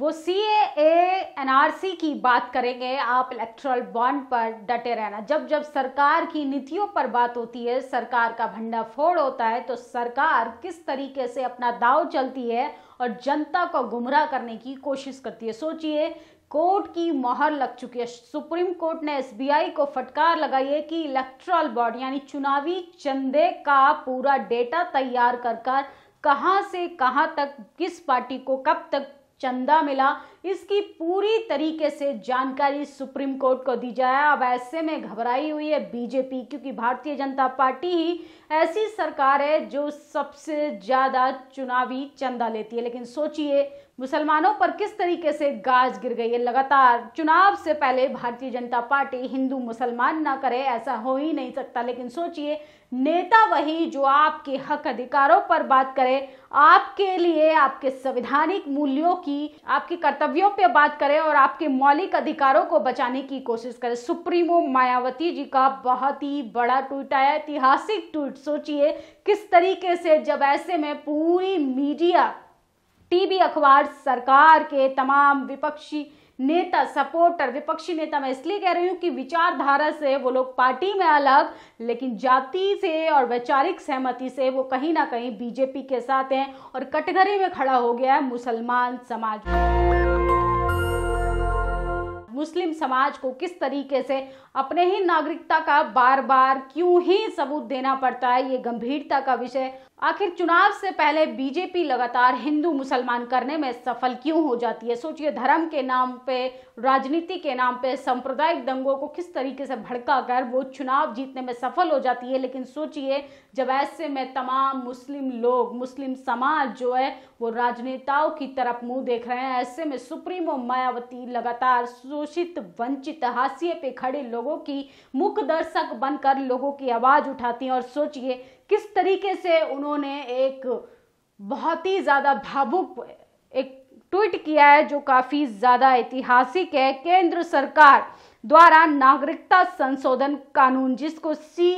वो सी A N R C की बात करेंगे आप इलेक्ट्रल बॉन्ड पर डटे रहना जब जब सरकार की नीतियों पर बात होती है सरकार का भंडा फोड़ होता है तो सरकार किस तरीके से अपना दाव चलती है और जनता को गुमराह करने की कोशिश करती है सोचिए कोर्ट की मोहर लग चुकी है सुप्रीम कोर्ट ने एसबीआई को फटकार लगाई है कि इलेक्ट्रल बॉन्ड यानी चुनावी चंदे का पूरा डेटा तैयार कर कर कहाँ से कहाँ तक किस पार्टी को कब तक चंदा मिला इसकी पूरी तरीके से जानकारी सुप्रीम कोर्ट को दी जाए अब ऐसे में घबराई हुई है बीजेपी क्योंकि भारतीय जनता पार्टी ही ऐसी सरकार है जो सबसे ज़्यादा चुनावी चंदा लेती है लेकिन सोचिए मुसलमानों पर किस तरीके से गाज गिर गई है लगातार चुनाव से पहले भारतीय जनता पार्टी हिंदू मुसलमान ना करे ऐसा हो ही नहीं सकता लेकिन सोचिए नेता वही जो आपके हक अधिकारों पर बात करे आपके लिए आपके संविधानिक मूल्यों की आपके कर्तव्यों पे बात करे और आपके मौलिक अधिकारों को बचाने की कोशिश करे सुप्रीमो मायावती जी का बहुत ही बड़ा ट्वीट आया ऐतिहासिक ट्वीट सोचिए किस तरीके से जब ऐसे में पूरी मीडिया टीवी अखबार सरकार के तमाम विपक्षी नेता सपोर्टर विपक्षी नेता मैं इसलिए कह रही हूँ कि विचारधारा से वो लोग पार्टी में अलग लेकिन जाति से और वैचारिक सहमति से वो कहीं ना कहीं बीजेपी के साथ हैं और कटघरे में खड़ा हो गया है मुसलमान समाज मुस्लिम समाज को किस तरीके से अपने ही नागरिकता का बार बार क्यों ही सबूत देना पड़ता है ये गंभीरता का विषय आखिर चुनाव से पहले बीजेपी लगातार हिंदू मुसलमान करने में सफल क्यों हो जाती है सोचिए धर्म के नाम पे राजनीति के नाम पे सांप्रदायिक दंगों को किस तरीके से भड़का कर वो चुनाव जीतने में सफल हो जाती है लेकिन सोचिए जब ऐसे में तमाम मुस्लिम लोग मुस्लिम समाज जो है वो राजनेताओं की तरफ मुंह देख रहे हैं ऐसे में सुप्रीमो मायावती लगातार शोषित वंचित हाशिए पे खड़े लोगों की मुख दर्शक बनकर लोगों की आवाज उठाती है और सोचिए किस तरीके से उन्होंने एक बहुत ही ज़्यादा भावुक एक ट्वीट किया है जो काफ़ी ज़्यादा ऐतिहासिक है केंद्र सरकार द्वारा नागरिकता संशोधन कानून जिसको सी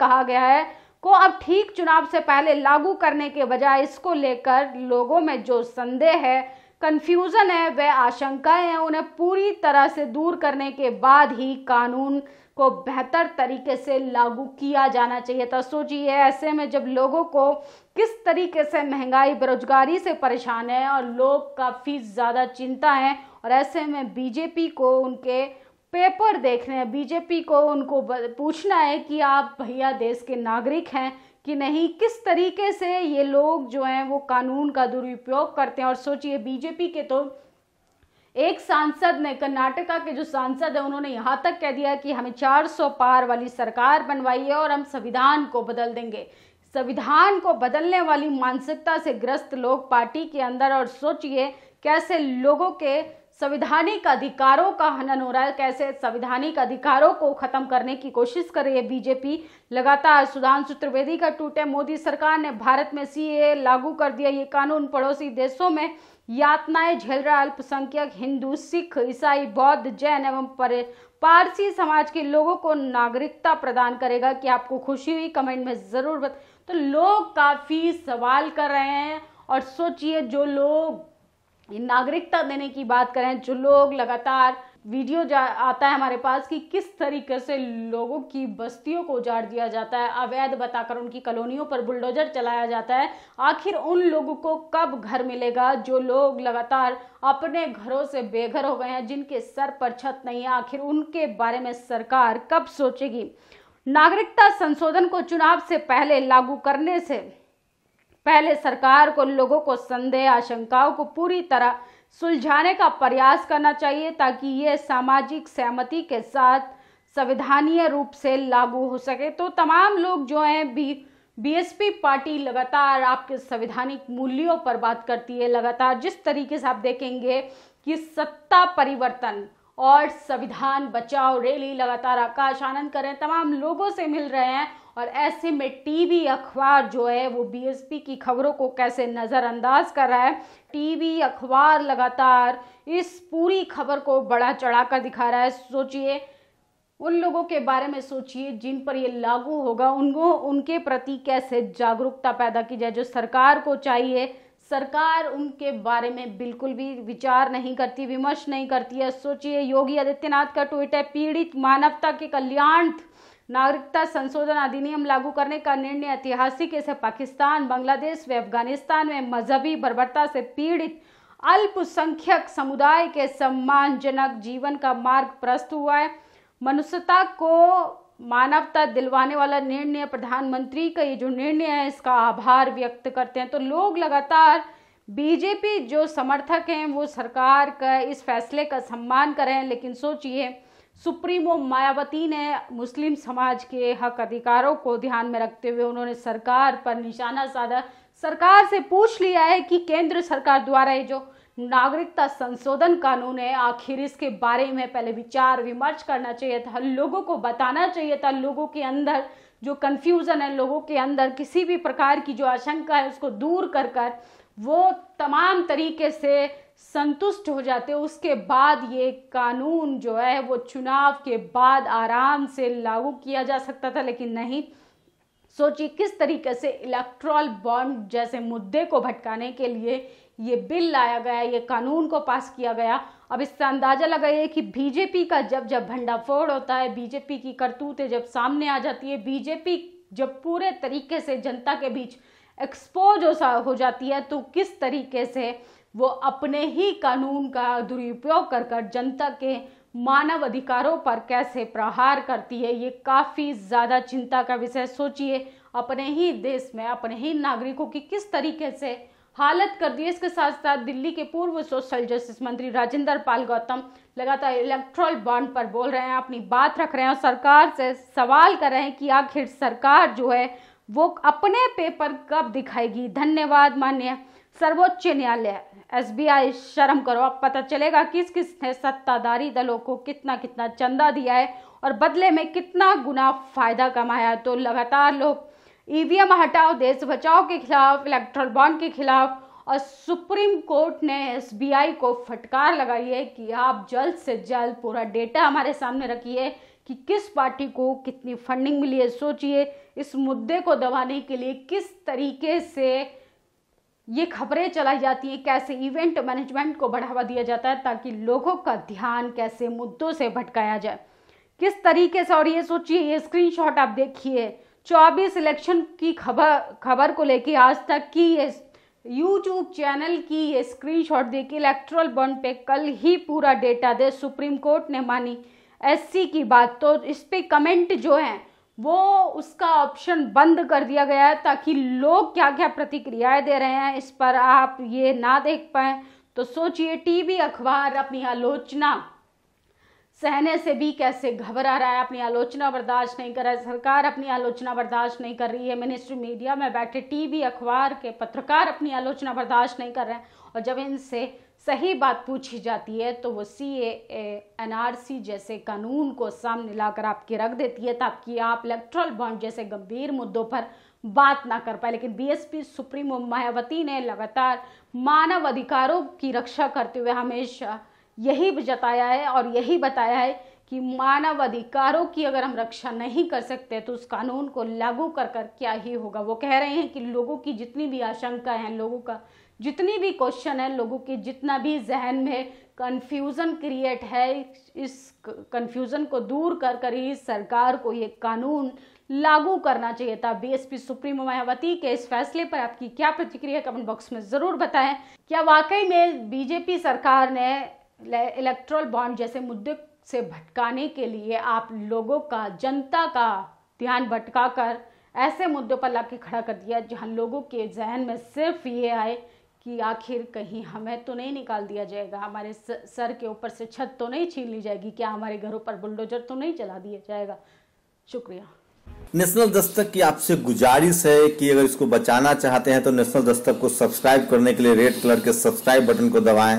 कहा गया है को अब ठीक चुनाव से पहले लागू करने के बजाय इसको लेकर लोगों में जो संदेह है कंफ्यूजन है वह आशंकाएं हैं उन्हें पूरी तरह से दूर करने के बाद ही कानून को बेहतर तरीके से लागू किया जाना चाहिए तो सोचिए ऐसे में जब लोगों को किस तरीके से महंगाई बेरोजगारी से परेशान है और लोग काफ़ी ज़्यादा चिंता है और ऐसे में बीजेपी को उनके पेपर देख रहे हैं बीजेपी को उनको पूछना है कि आप भैया देश के नागरिक हैं कि नहीं किस तरीके से ये लोग जो हैं वो कानून का दुरुपयोग करते हैं और सोचिए बीजेपी के तो एक सांसद ने कर्नाटका के जो सांसद है उन्होंने यहां तक कह दिया कि हमें 400 पार वाली सरकार बनवाई है और हम संविधान को बदल देंगे संविधान को बदलने वाली मानसिकता से ग्रस्त लोग पार्टी के अंदर और सोचिए कैसे लोगों के संविधानिक अधिकारों का हनन हो रहा है कैसे संविधानिक अधिकारों को खत्म करने की कोशिश कर रही है बीजेपी लगातार सुधांशु त्रिवेदी का टूटे मोदी सरकार ने भारत में सीए लागू कर दिया ये कानून पड़ोसी देशों में यातनाएं झेल रहा अल्पसंख्यक हिंदू सिख ईसाई बौद्ध जैन एवं पर पारसी समाज के लोगों को नागरिकता प्रदान करेगा कि आपको खुशी हुई कमेंट में ज़रूर बत तो लोग काफ़ी सवाल कर रहे हैं और सोचिए जो लोग नागरिकता देने की बात करें जो लोग लगातार वीडियो जा आता है हमारे पास कि किस तरीके से लोगों की बस्तियों को उजाड़ दिया जाता है अवैध बताकर उनकी कॉलोनियों पर बुलडोजर चलाया जाता है आखिर उन लोगों को कब घर मिलेगा जो लोग लगातार अपने घरों से बेघर हो गए हैं जिनके सर पर छत नहीं है आखिर उनके बारे में सरकार कब सोचेगी नागरिकता संशोधन को चुनाव से पहले लागू करने से पहले सरकार को लोगों को संदेह आशंकाओं को पूरी तरह सुलझाने का प्रयास करना चाहिए ताकि ये सामाजिक सहमति के साथ संविधानीय रूप से लागू हो सके तो तमाम लोग जो हैं बी बीएसपी पार्टी लगातार आपके संविधानिक मूल्यों पर बात करती है लगातार जिस तरीके से आप देखेंगे कि सत्ता परिवर्तन और संविधान बचाओ रैली लगातार आकाश आनंद करें तमाम लोगों से मिल रहे हैं और ऐसे में टीवी अखबार जो है वो बीएसपी की खबरों को कैसे नज़रअंदाज कर रहा है टीवी अखबार लगातार इस पूरी खबर को बड़ा चढ़ा कर दिखा रहा है सोचिए उन लोगों के बारे में सोचिए जिन पर ये लागू होगा उनको उनके प्रति कैसे जागरूकता पैदा की जाए जो सरकार को चाहिए सरकार उनके बारे में बिल्कुल भी विचार नहीं करती विमर्श नहीं करती है सोचिए योगी आदित्यनाथ का ट्वीट है पीड़ित मानवता के कल्याण नागरिकता संशोधन अधिनियम लागू करने का निर्णय ऐतिहासिक इसे पाकिस्तान बांग्लादेश व अफगानिस्तान में मजहबी बर्बरता से पीड़ित अल्पसंख्यक समुदाय के सम्मानजनक जीवन का मार्ग प्रस्त हुआ है मनुष्यता को मानवता दिलवाने वाला निर्णय प्रधानमंत्री का ये जो निर्णय है इसका आभार व्यक्त करते हैं तो लोग लगातार बीजेपी जो समर्थक हैं वो सरकार का इस फैसले का सम्मान करें लेकिन सोचिए सुप्रीमो मायावती ने मुस्लिम समाज के हक अधिकारों को ध्यान में रखते हुए उन्होंने सरकार पर निशाना साधा सरकार से पूछ लिया है कि केंद्र सरकार द्वारा ये जो नागरिकता संशोधन कानून है आखिर इसके बारे में पहले विचार विमर्श करना चाहिए था लोगों को बताना चाहिए था लोगों के अंदर जो कन्फ्यूज़न है लोगों के अंदर किसी भी प्रकार की जो आशंका है उसको दूर कर कर वो तमाम तरीके से संतुष्ट हो जाते उसके बाद ये कानून जो है वो चुनाव के बाद आराम से लागू किया जा सकता था लेकिन नहीं सोचिए किस तरीके से इलेक्ट्रॉल बॉन्ड जैसे मुद्दे को भटकाने के लिए ये बिल लाया गया ये कानून को पास किया गया अब इससे अंदाज़ा लगाइए कि बीजेपी का जब जब भंडाफोड़ होता है बीजेपी की करतूतें जब सामने आ जाती है बीजेपी जब पूरे तरीके से जनता के बीच एक्सपोज हो जाती है तो किस तरीके से वो अपने ही कानून का दुरुपयोग कर कर जनता के मानव अधिकारों पर कैसे प्रहार करती है ये काफ़ी ज़्यादा चिंता का विषय सोचिए अपने ही देश में अपने ही नागरिकों की किस तरीके से हालत कर दी इसके साथ साथ दिल्ली के पूर्व सोशल जस्टिस मंत्री राजेंद्र पाल गौतम लगातार इलेक्ट्रल बॉन्ड पर बोल रहे हैं अपनी बात रख रहे हैं और सरकार से सवाल कर रहे हैं कि आखिर सरकार जो है वो अपने पेपर कब दिखाएगी धन्यवाद मान्य सर्वोच्च न्यायालय आई शर्म करो अब पता चलेगा किस किस ने सत्ताधारी दलों को कितना कितना चंदा दिया है और बदले में कितना गुना फायदा कमाया तो लगातार लोग ईवीएम हटाओ देश बचाओ के खिलाफ इलेक्ट्रल बॉन्ड के खिलाफ और सुप्रीम कोर्ट ने एसबीआई को फटकार लगाई है कि आप जल्द से जल्द पूरा डेटा हमारे सामने रखिए कि किस पार्टी को कितनी फंडिंग मिली है सोचिए इस मुद्दे को दबाने के लिए किस तरीके से ये खबरें चलाई जाती हैं कैसे इवेंट मैनेजमेंट को बढ़ावा दिया जाता है ताकि लोगों का ध्यान कैसे मुद्दों से भटकाया जाए किस तरीके से और ये सोचिए ये स्क्रीनशॉट आप देखिए 24 इलेक्शन की खबर खबर को लेकर आज तक की ये यूट्यूब चैनल की ये स्क्रीनशॉट देखिए इलेक्ट्रल बॉन्ड पे कल ही पूरा डेटा दे सुप्रीम कोर्ट ने मानी एससी की बात तो इस पर कमेंट जो है वो उसका ऑप्शन बंद कर दिया गया है ताकि लोग क्या क्या प्रतिक्रियाएं दे रहे हैं इस पर आप ये ना देख पाए तो सोचिए टीवी अखबार अपनी आलोचना सहने से भी कैसे घबरा रहा है अपनी आलोचना बर्दाश्त नहीं कर रहा है सरकार अपनी आलोचना बर्दाश्त नहीं कर रही है मिनिस्ट्री मीडिया में बैठे टीवी अखबार के पत्रकार अपनी आलोचना बर्दाश्त नहीं कर रहे हैं और जब इनसे सही बात पूछी जाती है तो वो सी ए एन आर सी जैसे कानून को सामने लाकर आपकी रख देती है ताकि आप इलेक्ट्रल बॉन्ड जैसे गंभीर मुद्दों पर बात ना कर पाए लेकिन बीएसपी सुप्रीमो मायावती ने लगातार मानव अधिकारों की रक्षा करते हुए हमेशा यही जताया है और यही बताया है कि मानव अधिकारों की अगर हम रक्षा नहीं कर सकते तो उस कानून को लागू कर कर क्या ही होगा वो कह रहे हैं कि लोगों की जितनी भी आशंका है लोगों का जितनी भी क्वेश्चन है लोगों के जितना भी जहन में कन्फ्यूज़न क्रिएट है इस कन्फ्यूज़न को दूर कर कर ही सरकार को ये कानून लागू करना चाहिए था बीएसपी सुप्रीमो मायावती के इस फैसले पर आपकी क्या प्रतिक्रिया कमेंट बॉक्स में ज़रूर बताएं क्या वाकई में बीजेपी सरकार ने इलेक्ट्रल बॉन्ड जैसे मुद्दे से भटकाने के लिए आप लोगों का जनता का ध्यान भटका कर ऐसे मुद्दों पर लाके खड़ा कर दिया जहां लोगों के जहन में सिर्फ ये आए कि आखिर कहीं हमें तो नहीं निकाल दिया जाएगा हमारे सर के ऊपर से छत तो नहीं छीन ली जाएगी क्या हमारे घरों पर बुलडोजर तो नहीं चला दिया जाएगा शुक्रिया नेशनल दस्तक की आपसे गुजारिश है कि अगर इसको बचाना चाहते हैं तो नेशनल दस्तक को सब्सक्राइब करने के लिए रेड कलर के सब्सक्राइब बटन को दबाएं